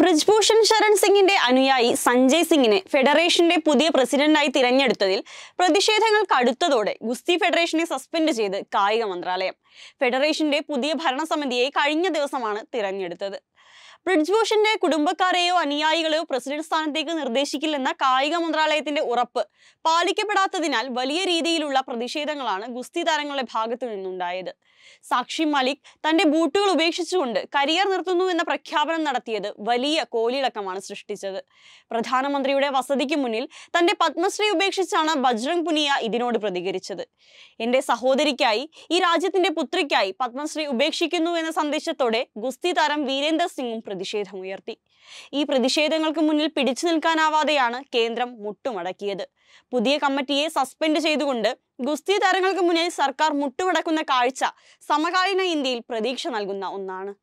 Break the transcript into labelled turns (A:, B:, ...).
A: ബ്രിജ്ഭൂഷൺ ശരൺ സിംഗിന്റെ അനുയായി സഞ്ജയ് സിംഗിനെ ഫെഡറേഷന്റെ പുതിയ പ്രസിഡന്റായി തിരഞ്ഞെടുത്തതിൽ പ്രതിഷേധങ്ങൾ കടുത്തതോടെ ഗുസ്തി ഫെഡറേഷനെ സസ്പെൻഡ് ചെയ്ത് കായിക മന്ത്രാലയം ഫെഡറേഷന്റെ പുതിയ ഭരണസമിതിയെ കഴിഞ്ഞ ദിവസമാണ് തിരഞ്ഞെടുത്തത് ബ്രിഡ്ജ്ഭൂഷന്റെ കുടുംബക്കാരെയോ അനുയായികളെയോ പ്രസിഡന്റ് സ്ഥാനത്തേക്ക് നിർദ്ദേശിക്കില്ലെന്ന കായിക മന്ത്രാലയത്തിന്റെ ഉറപ്പ് പാലിക്കപ്പെടാത്തതിനാൽ വലിയ രീതിയിലുള്ള പ്രതിഷേധങ്ങളാണ് ഗുസ്തി താരങ്ങളുടെ ഭാഗത്തു നിന്നുണ്ടായത് സാക്ഷി മലിക് തന്റെ ബൂട്ടുകൾ ഉപേക്ഷിച്ചുകൊണ്ട് കരിയർ നിർത്തുന്നു എന്ന പ്രഖ്യാപനം നടത്തിയത് വലിയ വലിയ കോലിളക്കമാണ് സൃഷ്ടിച്ചത് പ്രധാനമന്ത്രിയുടെ വസതിക്ക് മുന്നിൽ തന്റെ പത്മശ്രീ ഉപേക്ഷിച്ചാണ് ബജ്രംഗ് പുനിയ ഇതിനോട് പ്രതികരിച്ചത് എന്റെ സഹോദരിക്കായി ഈ രാജ്യത്തിന്റെ പുത്രിക്കായി പത്മശ്രീ ഉപേക്ഷിക്കുന്നു എന്ന സന്ദേശത്തോടെ ഗുസ്തി താരം വീരേന്ദർ സിംഗും പ്രതിഷേധമുയർത്തി ഈ പ്രതിഷേധങ്ങൾക്ക് മുന്നിൽ പിടിച്ചു നിൽക്കാനാവാതെയാണ് കേന്ദ്രം മുട്ടുമടക്കിയത് പുതിയ കമ്മിറ്റിയെ സസ്പെൻഡ് ചെയ്തുകൊണ്ട് ഗുസ്തി താരങ്ങൾക്ക് മുന്നിൽ സർക്കാർ മുട്ടുമടക്കുന്ന കാഴ്ച സമകാലീന ഇന്ത്യയിൽ പ്രതീക്ഷ നൽകുന്ന ഒന്നാണ്